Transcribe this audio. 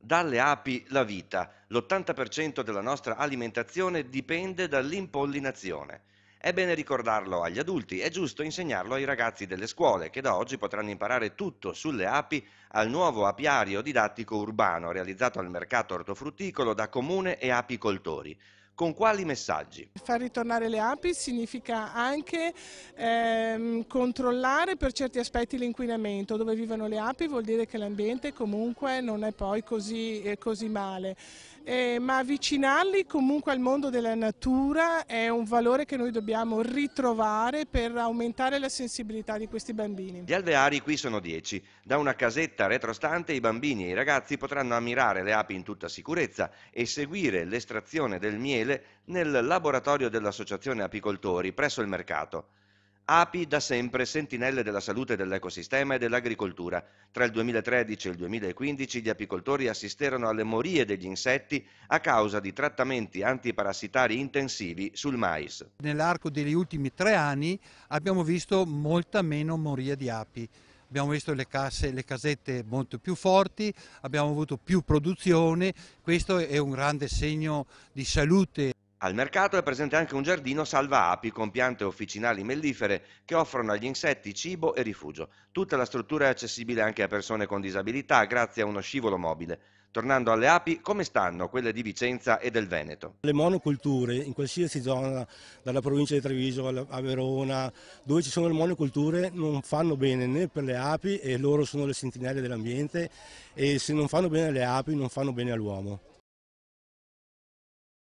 dalle api la vita. L'80% della nostra alimentazione dipende dall'impollinazione. È bene ricordarlo agli adulti, è giusto insegnarlo ai ragazzi delle scuole, che da oggi potranno imparare tutto sulle api al nuovo apiario didattico urbano realizzato al mercato ortofrutticolo da comune e apicoltori. Con quali messaggi? Far ritornare le api significa anche ehm, controllare per certi aspetti l'inquinamento. Dove vivono le api vuol dire che l'ambiente comunque non è poi così, eh, così male. Eh, ma avvicinarli comunque al mondo della natura è un valore che noi dobbiamo ritrovare per aumentare la sensibilità di questi bambini. Gli alveari qui sono 10. Da una casetta retrostante i bambini e i ragazzi potranno ammirare le api in tutta sicurezza e seguire l'estrazione del miele mensile nel laboratorio dell'Associazione Apicoltori presso il mercato. Api da sempre sentinelle della salute dell'ecosistema e dell'agricoltura. Tra il 2013 e il 2015 gli apicoltori assisterono alle morie degli insetti a causa di trattamenti antiparassitari intensivi sul mais. Nell'arco degli ultimi tre anni abbiamo visto molta meno moria di api abbiamo visto le, casse, le casette molto più forti, abbiamo avuto più produzione, questo è un grande segno di salute. Al mercato è presente anche un giardino salva api con piante officinali mellifere che offrono agli insetti cibo e rifugio. Tutta la struttura è accessibile anche a persone con disabilità grazie a uno scivolo mobile. Tornando alle api, come stanno quelle di Vicenza e del Veneto? Le monoculture in qualsiasi zona, dalla provincia di Treviso a Verona, dove ci sono le monoculture non fanno bene né per le api e loro sono le sentinelle dell'ambiente e se non fanno bene alle api non fanno bene all'uomo.